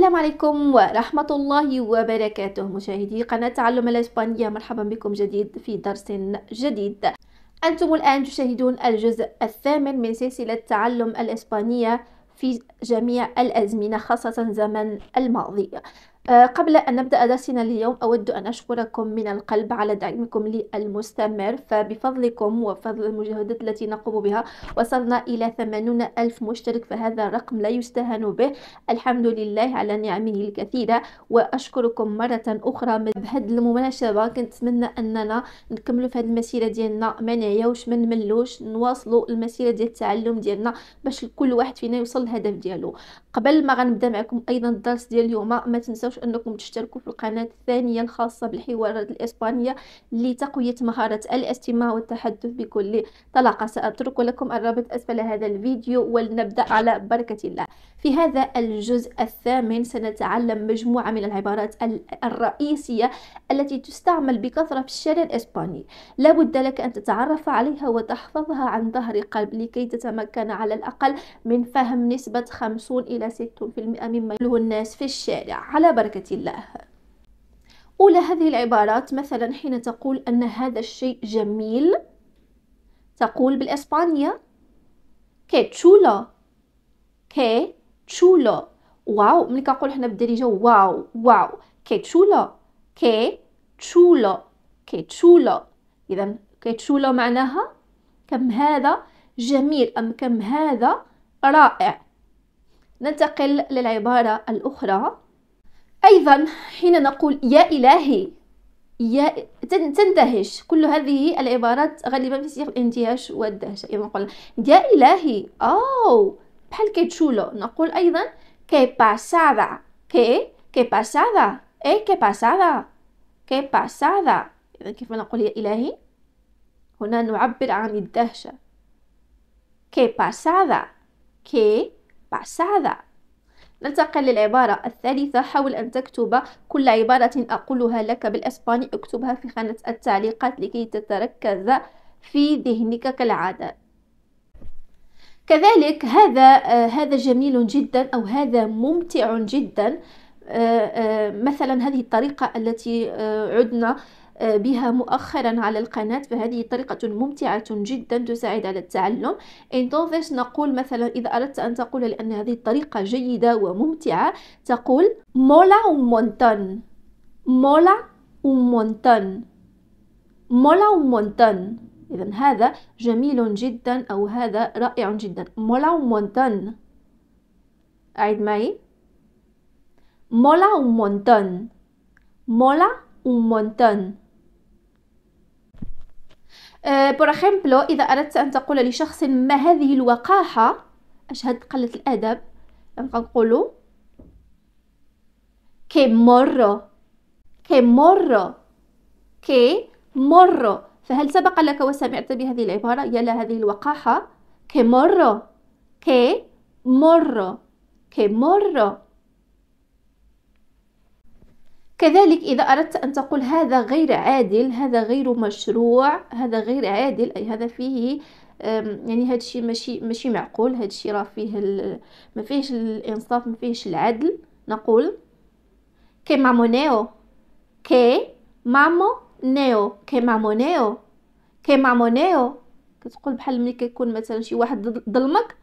السلام عليكم ورحمة الله وبركاته مشاهدي قناة تعلم الإسبانية مرحبا بكم جديد في درس جديد أنتم الآن تشاهدون الجزء الثامن من سلسلة تعلم الإسبانية في جميع الأزمنة خاصة زمن الماضي آه، قبل أن نبدأ درسنا اليوم أود أن أشكركم من القلب على دعمكم لي المستمر فبفضلكم وفضل المجهودات التي نقوم بها وصلنا إلى ثمانون ألف مشترك فهذا رقم لا يستهان به الحمد لله على نعمه الكثيرة وأشكركم مرة أخرى بهد المناسبة كنتمنى أننا نكمل في هذه المسيرة ديالنا ما نعيوش من ملوش نواصلوا المسيرة ديال التعلم ديالنا باش كل واحد فينا يوصل الهدف ديالو قبل ما غنبدا معكم أيضا الدرس ديال اليوم ما تنسوش انكم تشتركوا في القناة الثانية الخاصة بالحوارات الإسبانية لتقوية مهارة الاستماع والتحدث بكل طلاقة سأترك لكم الرابط أسفل هذا الفيديو ولنبدأ على بركة الله في هذا الجزء الثامن سنتعلم مجموعة من العبارات الرئيسية التي تستعمل بكثرة في الشارع الإسباني لابد لك أن تتعرف عليها وتحفظها عن ظهر قلب لكي تتمكن على الأقل من فهم نسبة 50 إلى 60% مما يقوله الناس في الشارع على بركة الله أولى هذه العبارات مثلا حين تقول أن هذا الشيء جميل تقول بالإسبانية كي تشولا كي تشولو واو ملي كنقول حنا بالدارجه واو واو كيتشولو كي تشولو كيتشولو اذا كيتشولو معناها كم هذا جميل ام كم هذا رائع ننتقل للعباره الاخرى ايضا حين نقول يا الهي يا تندهش كل هذه العبارات غالبا في سياق الانتهاش والدهشه اذا نقول يا الهي او بحال كيتشولو نقول أيضا كي باسادا كي كي باسادا اي كي باسادا كي باسادا إذا كيف نقول يا إلهي هنا نعبر عن الدهشة كي باسادا كي باسادا ننتقل للعبارة الثالثة حاول أن تكتب كل عبارة أقولها لك بالإسباني اكتبها في خانة التعليقات لكي تتركز في ذهنك كالعادة كذلك هذا آه، هذا جميل جدا أو هذا ممتع جدا آه، آه، مثلا هذه الطريقة التي عدنا بها مؤخرا على القناة فهذه طريقة ممتعة جدا تساعد على التعلم انتوفيش نقول مثلا إذا أردت أن تقول لأن هذه الطريقة جيدة وممتعة تقول مولا ومونتون مولا ومونتون مولا ومونتون إذا هذا جميل جدا أو هذا رائع جدا مولا un أعد معي مولا un مولا mola un montón بور اخيمبلو إذا أردت أن تقول لشخص ما هذه الوقاحة أشهد قلة الأدب نقول نقولو كي مرو كي مرو كي مرو فهل سبق لك وسمعت بهذه العبارة؟ يلا هذه الوقاحة كي morro كي morro كي morro كذلك إذا أردت أن تقول هذا غير عادل هذا غير مشروع هذا غير عادل أي هذا فيه يعني هذا الشيء ماشي ماشي معقول هذا الشيء راه فيه ما فيهش الانصاف ما فيهش العدل نقول كي مامونيو كي مامو نيو كي مامونيو كتقول بحال ملي كيكون مثلا شي واحد ظلمك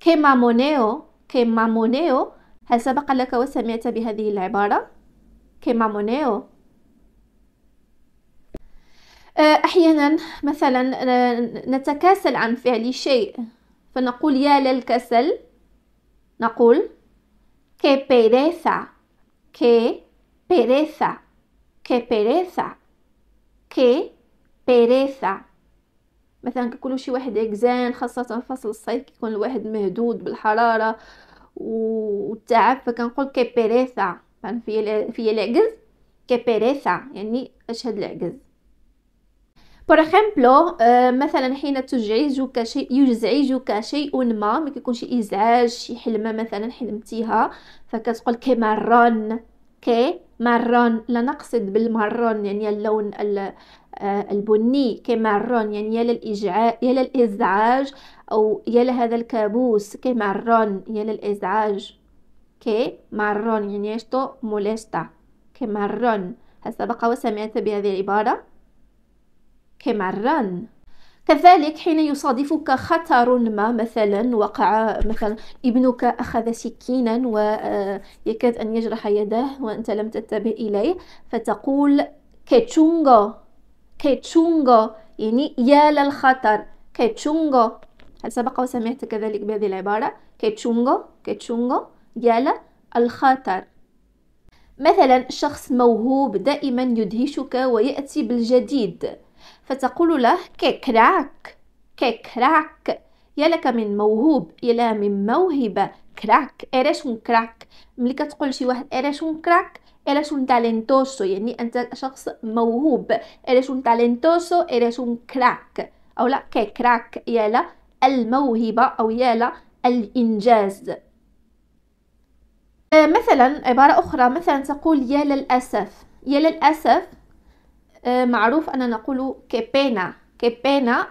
كي مامونيو هل سبق لك وسمعت بهذه العبارة كي كيمامونيو آه، أحيانا مثلا آه، نتكاسل عن فعل شيء فنقول يا للكسل نقول كي بيريثا كي بيريثا كي بيريثا كي بيريثا مثلا كيكونوا شي واحد اكزان خاصه فصل الصيف كيكون الواحد مهدود بالحراره والتعب فكنقول كي بيريثا فهمت فيا في العجز كي بيريثا يعني اشهد العجز بور اكزامبل مثلا حين تزعجك شيء يزعجك شيء ما ما كيكون شي ازعاج شي حلمه مثلا حلمتيها فكتقول كي كيمرون كي مارون لا نقصد بالمارون يعني اللون آه، البني كي مارون يعني يا الإجعاء يا للإزعاج أو يا لهذا الكابوس كي مارون يا للإزعاج كي مارون يعني يشتو مولستا مارون هل سبق وسمعت بهذه العبارة؟ كي مارون كذلك حين يصادفك خطر ما مثلا وقع مثلا ابنك أخذ سكينا ويكاد أن يجرح يده وأنت لم تنتبه إليه فتقول كيتشونغو كيتشونغو يعني يا للخطر كيتشونغو هل سبق وسمعت كذلك بهذه العبارة كيتشونغو كيتشونغو يا للخطر مثلا شخص موهوب دائما يدهشك ويأتي بالجديد فتقول له كيكراك كيكراك يا لك من موهوب يا من موهبة كراك إراشون كراك ملي كتقول شي واحد إراشون كراك eres un talentoso يعني أنت شخص موهوب eres un talentoso eres un crack أو لا كراك لا الموهبة أو يا لا الإنجاز آه، مثلا عبارة أخرى مثلا تقول يا للأسف يا للأسف pena. معروف أننا نقول كبينا كبينا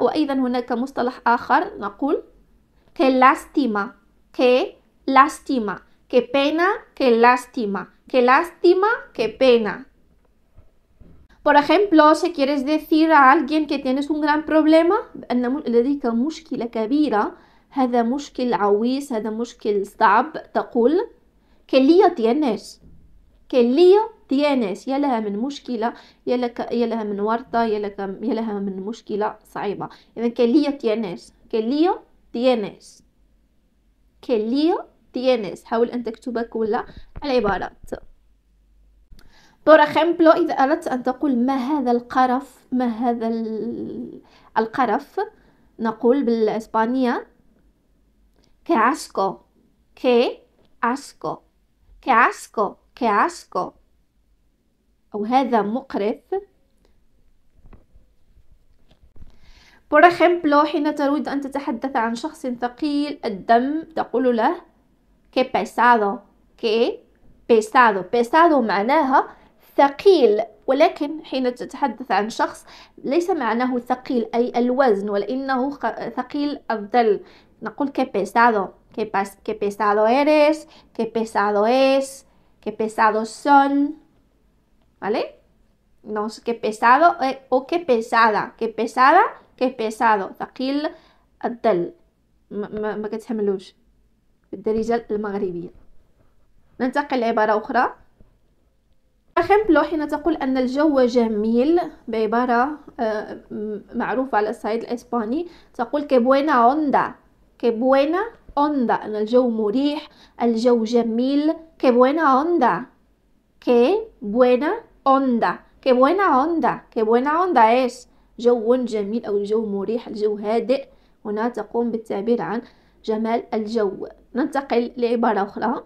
lástima. هناك lástima. Qué pena, كلاستيما lástima. كبينا lástima, qué pena. Por ejemplo, si quieres decir a alguien que tienes un gran problema, le لديك مشكلة كبيرة هذا مشكل عويص هذا مشكل صعب تقول qué lío tienes qué lío ديانات يا لها من مشكله يا لك يا لها من ورطه يا لك يا لها من مشكله صعيبه اذا كان ليا ديانات كان ليا ديانات كان ليا ديانات حاول ان تكتب كل العبارات بور اكزامبل اذا اردت ان تقول ما هذا القرف ما هذا القرف نقول بالاسبانيه كاسكو اسكو كاسكو كاسكو أو هذا مقرف Por ejemplo, حين تريد أن تتحدث عن شخص ثقيل الدم تقول له que pesado que pesado pesado معناها ثقيل ولكن حين تتحدث عن شخص ليس معناه ثقيل أي الوزن ولكنه ثقيل الظل نقول que pesado que pesado eres que pesado es que pesado son ¿vale? No, qué pesado eh, o qué pesada, eh, qué pesada, qué pesado. ثقيل الدل ما, ما, كتحملوش بالدارجة المغربية ننتقل لعبارة أخرى فخمبلو حين تقول أن الجو جميل بعبارة معروفة على الصعيد الإسباني تقول كي كبوينا أوندا كي كبوينا أوندا أن الجو مريح الجو جميل كي كبوينا أوندا كي كبوينا onda ¡Qué بوينا onda ¡Qué بوينا onda ايش جو جميل أو الجو مريح الجو هادئ هنا تقوم بالتعبير عن جمال الجو ننتقل لعبارة أخرى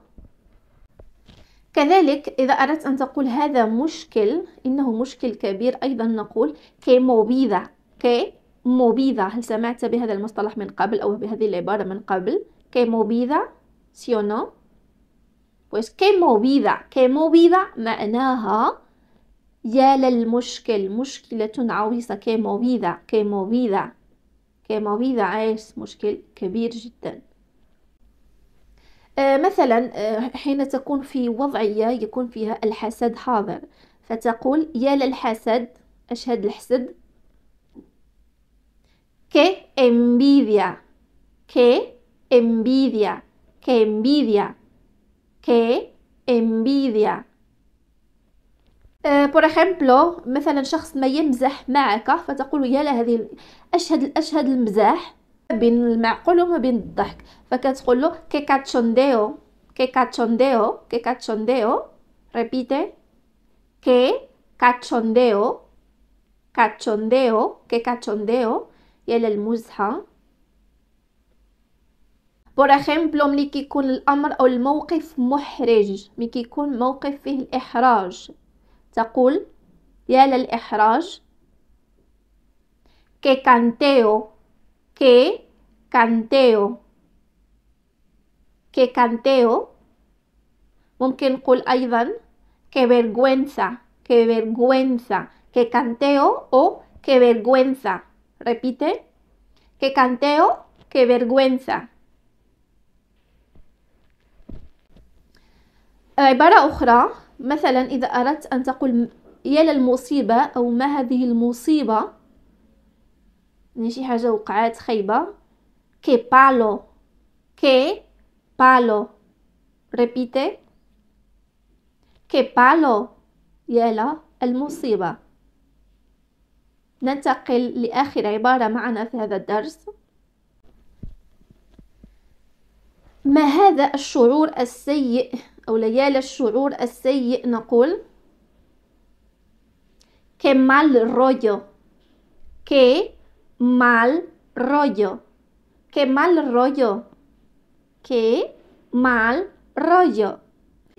كذلك إذا أردت أن تقول هذا مشكل إنه مشكل كبير أيضا نقول كي موبيذة كي موبيذة هل سمعت بهذا المصطلح من قبل أو بهذه العبارة من قبل كي موبيذة سيونو pues كي movida كي movida معناها يا للمشكل مشكلة عويصة كي مويدة كي مويدة كي مويدة عايش مشكل كبير جدا آه، مثلا آه، حين تكون في وضعية يكون فيها الحسد حاضر فتقول يا للحسد أشهد الحسد كي انبيذيا كي انبيذيا كي انبيذيا كي انبيذيا بور آه، اكزامبلو مثلا شخص ما يمزح معك فتقول يا هذه اشهد اشهد المزاح بين المعقول وما بين الضحك فكتقول له كي كاتشونديو كي كاتشونديو كي كاتشونديو ريبيتي كي كاتشونديو كاتشونديو كي كاتشونديو يلا المزحه بور اخيمبلو ملي كيكون الامر او الموقف محرج ملي كيكون موقف فيه الاحراج تقول يا للإحراج que canteo que canteo que canteo ممكن نقول أيضا que vergüenza que vergüenza que canteo o que vergüenza repite que canteo que vergüenza para أخرى مثلا إذا أردت أن تقول يا للمصيبة أو ما هذه المصيبة يعني شي حاجة وقعات خايبة كي بالو كي بالو ريبيتي كي بالو يا المصيبة ننتقل لآخر عبارة معنا في هذا الدرس ما هذا الشعور السيء أو ليالي الشعور السيء نقول كي مال رويو كي مال رويو كي مال رويو كي مال رويو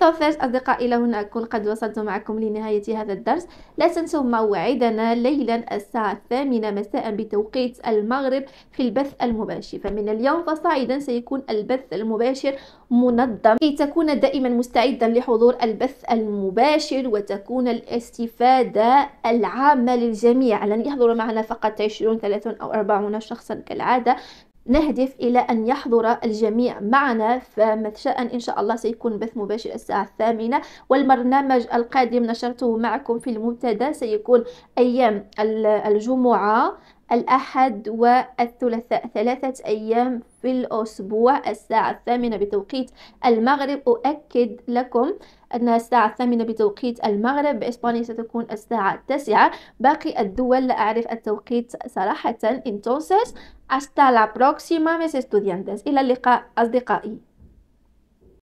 توفرت أصدقائي إلى هنا أكون قد وصلت معكم لنهاية هذا الدرس لا تنسوا موعدنا ليلا الساعة الثامنة مساء بتوقيت المغرب في البث المباشر فمن اليوم فصاعدا سيكون البث المباشر منظم كي تكون دائما مستعدا لحضور البث المباشر وتكون الاستفادة العامة للجميع لن يحضر معنا فقط 20 30 أو 40 شخصا كالعادة نهدف إلى أن يحضر الجميع معنا فمساء إن شاء الله سيكون بث مباشر الساعة الثامنة والبرنامج القادم نشرته معكم في المبتدأ سيكون أيام الجمعة الأحد والثلاثاء ثلاثة أيام في الأسبوع الساعة الثامنة بتوقيت المغرب أؤكد لكم أنها الساعة الثامنة بتوقيت المغرب بإسبانيا ستكون الساعة التاسعة باقي الدول لا أعرف التوقيت صراحة entonces hasta la próxima mis estudiantes إلى اللقاء أصدقائي